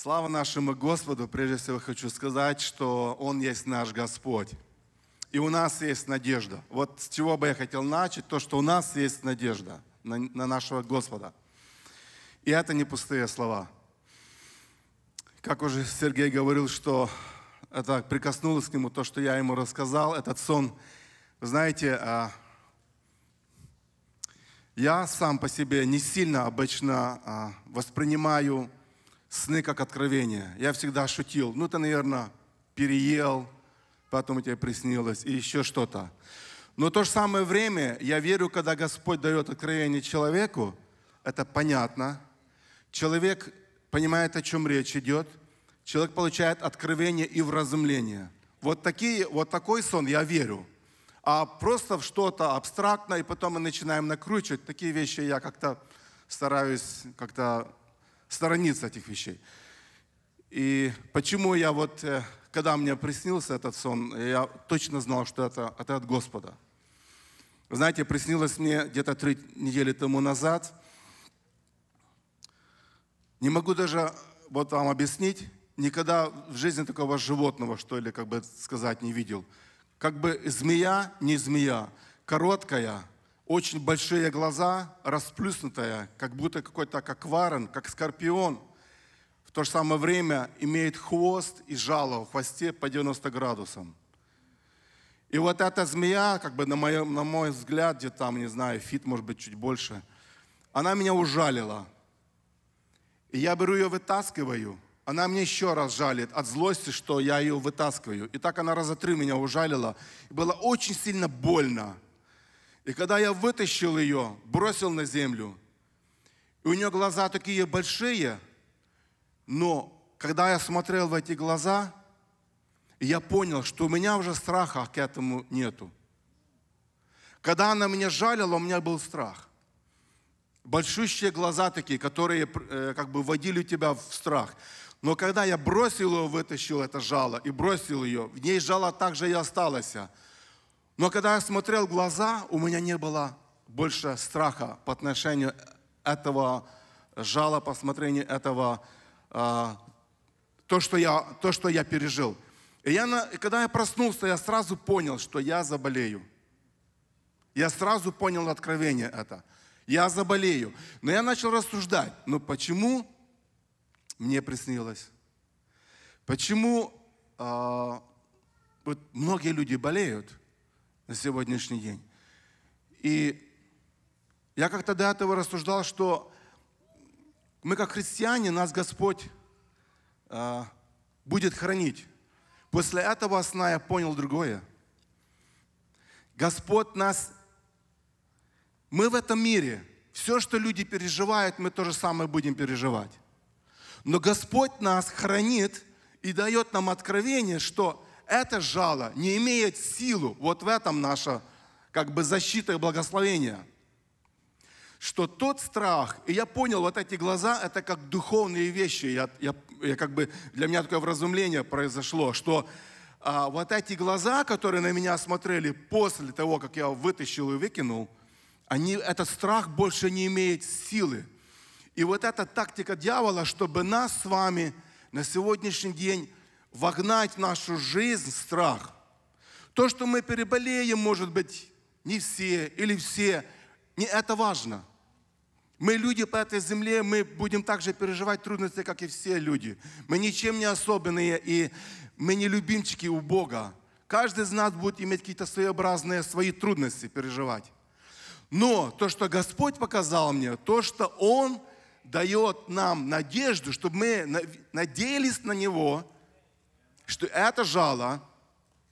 Слава нашему Господу! Прежде всего хочу сказать, что Он есть наш Господь. И у нас есть надежда. Вот с чего бы я хотел начать, то, что у нас есть надежда на, на нашего Господа. И это не пустые слова. Как уже Сергей говорил, что это прикоснулось к нему, то, что я ему рассказал, этот сон. Вы знаете, а, я сам по себе не сильно обычно а, воспринимаю сны как откровение. Я всегда шутил. Ну, ты, наверное, переел, потом тебе приснилось, и еще что-то. Но в то же самое время я верю, когда Господь дает откровение человеку, это понятно. Человек понимает, о чем речь идет. Человек получает откровение и вразумление. Вот, такие, вот такой сон я верю. А просто в что-то абстрактное, и потом мы начинаем накручивать. Такие вещи я как-то стараюсь как-то сторониться этих вещей. И почему я вот, э, когда мне приснился этот сон, я точно знал, что это, это от Господа. Знаете, приснилось мне где-то три недели тому назад. Не могу даже вот вам объяснить, никогда в жизни такого животного, что ли, как бы сказать, не видел. Как бы змея, не змея, короткая – очень большие глаза, расплюснутая, как будто какой-то как варен, как скорпион. В то же самое время имеет хвост и жало в хвосте по 90 градусам. И вот эта змея, как бы на, моем, на мой взгляд, где там, не знаю, фит, может быть, чуть больше, она меня ужалила. И я беру ее, вытаскиваю. Она мне еще раз жалит от злости, что я ее вытаскиваю. И так она раза три меня ужалила. И было очень сильно больно. И когда я вытащил ее, бросил на землю, и у нее глаза такие большие, но когда я смотрел в эти глаза, я понял, что у меня уже страха к этому нету. Когда она меня жалила, у меня был страх. Большущие глаза такие, которые э, как бы водили тебя в страх. Но когда я бросил ее, вытащил это жало и бросил ее, в ней жало также и осталось. Но когда я смотрел в глаза, у меня не было больше страха по отношению этого жала, по смотрению этого, э, то, что я, то, что я пережил. И я, когда я проснулся, я сразу понял, что я заболею. Я сразу понял откровение это. Я заболею. Но я начал рассуждать, ну почему мне приснилось? Почему э, вот многие люди болеют? на сегодняшний день. И я как-то до этого рассуждал, что мы как христиане, нас Господь э, будет хранить. После этого сна я понял другое. Господь нас, мы в этом мире, все, что люди переживают, мы то же самое будем переживать. Но Господь нас хранит и дает нам откровение, что это жало не имеет силу. Вот в этом наша как бы защита и благословение. Что тот страх, и я понял, вот эти глаза, это как духовные вещи. Я, я, я как бы, для меня такое вразумление произошло, что а, вот эти глаза, которые на меня смотрели после того, как я вытащил и выкинул, они, этот страх больше не имеет силы. И вот эта тактика дьявола, чтобы нас с вами на сегодняшний день вогнать в нашу жизнь страх. То, что мы переболеем, может быть, не все или все, не это важно. Мы люди по этой земле, мы будем также переживать трудности, как и все люди. Мы ничем не особенные, и мы не любимчики у Бога. Каждый из нас будет иметь какие-то своеобразные свои трудности переживать. Но то, что Господь показал мне, то, что Он дает нам надежду, чтобы мы надеялись на Него – что это жало,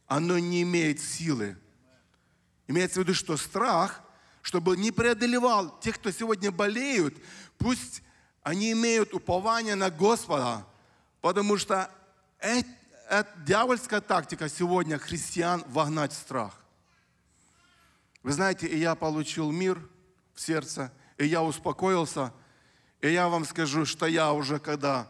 оно не имеет силы. Имеется в виду, что страх, чтобы не преодолевал тех, кто сегодня болеют, пусть они имеют упование на Господа, потому что это, это дьявольская тактика сегодня христиан вогнать в страх. Вы знаете, и я получил мир в сердце, и я успокоился, и я вам скажу, что я уже когда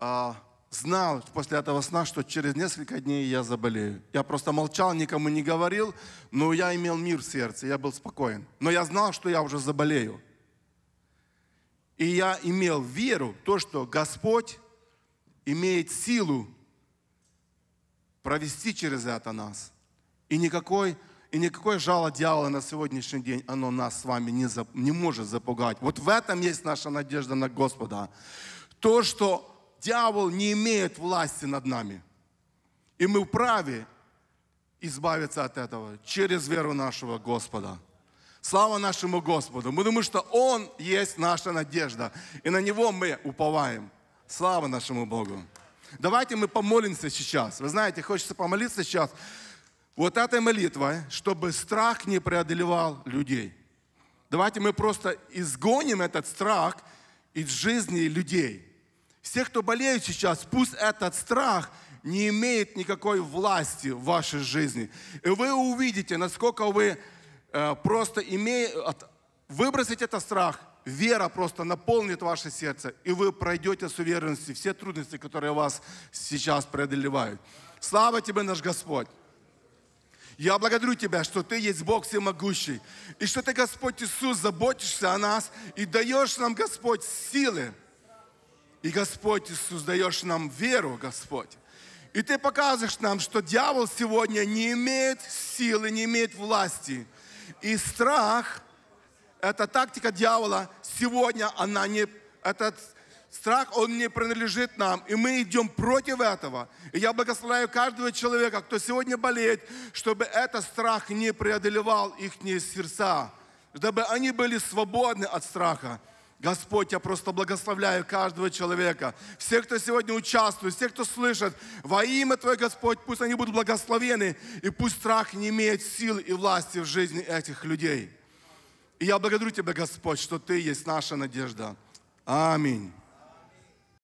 а, знал после этого сна, что через несколько дней я заболею. Я просто молчал, никому не говорил, но я имел мир в сердце, я был спокоен. Но я знал, что я уже заболею. И я имел веру в то, что Господь имеет силу провести через это нас. И никакой, и никакой жало дьявола на сегодняшний день, оно нас с вами не, зап, не может запугать. Вот в этом есть наша надежда на Господа. То, что дьявол не имеет власти над нами. И мы вправе избавиться от этого через веру нашего Господа. Слава нашему Господу, Мы думаем, что Он есть наша надежда, и на Него мы уповаем. Слава нашему Богу. Давайте мы помолимся сейчас. Вы знаете, хочется помолиться сейчас вот этой молитвой, чтобы страх не преодолевал людей. Давайте мы просто изгоним этот страх из жизни людей. Все, кто болеют сейчас, пусть этот страх не имеет никакой власти в вашей жизни. И вы увидите, насколько вы э, просто имея, выбросить этот страх, вера просто наполнит ваше сердце, и вы пройдете с уверенностью все трудности, которые вас сейчас преодолевают. Слава тебе, наш Господь! Я благодарю Тебя, что Ты есть Бог всемогущий, и что Ты, Господь Иисус, заботишься о нас и даешь нам, Господь, силы – и Господь, ты создаешь нам веру, Господь. И ты показываешь нам, что дьявол сегодня не имеет силы, не имеет власти. И страх, эта тактика дьявола, сегодня она не, этот страх, он не принадлежит нам. И мы идем против этого. И я благословляю каждого человека, кто сегодня болеет, чтобы этот страх не преодолевал их сердца, чтобы они были свободны от страха. Господь, я просто благословляю каждого человека. Всех, кто сегодня участвует, всех, кто слышит, во имя Твое, Господь, пусть они будут благословены, и пусть страх не имеет сил и власти в жизни этих людей. И я благодарю Тебя, Господь, что Ты есть наша надежда. Аминь.